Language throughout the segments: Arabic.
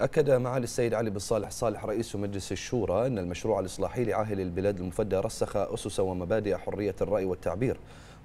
أكد معالي السيد علي بن صالح صالح رئيس مجلس الشورى أن المشروع الإصلاحي لعاهل البلاد المفدى رسخ أسس ومبادئ حرية الرأي والتعبير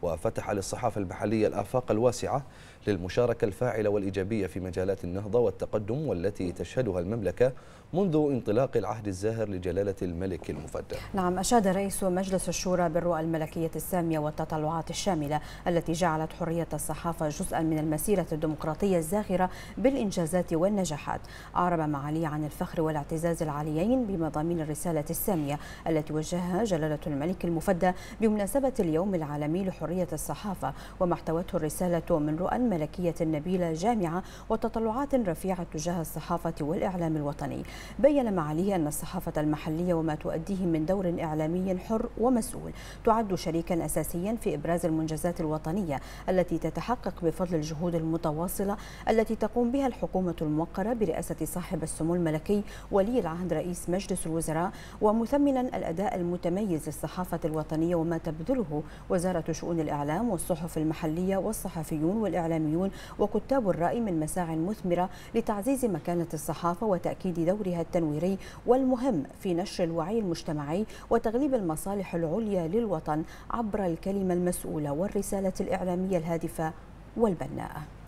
وفتح للصحافة المحلية الآفاق الواسعة للمشاركة الفاعلة والإيجابية في مجالات النهضة والتقدم والتي تشهدها المملكة منذ انطلاق العهد الزاهر لجلالة الملك المفدى نعم أشاد رئيس مجلس الشورى بالرؤى الملكية السامية والتطلعات الشاملة التي جعلت حرية الصحافة جزءا من المسيرة الديمقراطية الزاخرة بالإنجازات والنجاحات أعرب معالي عن الفخر والاعتزاز العاليين بمضامين الرسالة السامية التي وجهها جلالة الملك المفدى بمناسبة اليوم العالمي لحرية حرية الصحافة وما احتوته الرسالة من رؤى ملكية نبيلة جامعة وتطلعات رفيعة تجاه الصحافة والإعلام الوطني بيّن معاليه أن الصحافة المحلية وما تؤديه من دور إعلامي حر ومسؤول تعد شريكا أساسيا في إبراز المنجزات الوطنية التي تتحقق بفضل الجهود المتواصلة التي تقوم بها الحكومة الموقرة برئاسة صاحب السمو الملكي ولي العهد رئيس مجلس الوزراء ومثمنا الأداء المتميز للصحافة الوطنية وما تبذله وزارة شؤون الإعلام والصحف المحلية والصحفيون والإعلاميون وكتاب الرأي من مساع مثمرة لتعزيز مكانة الصحافة وتأكيد دورها التنويري والمهم في نشر الوعي المجتمعي وتغليب المصالح العليا للوطن عبر الكلمة المسؤولة والرسالة الإعلامية الهادفة والبناءة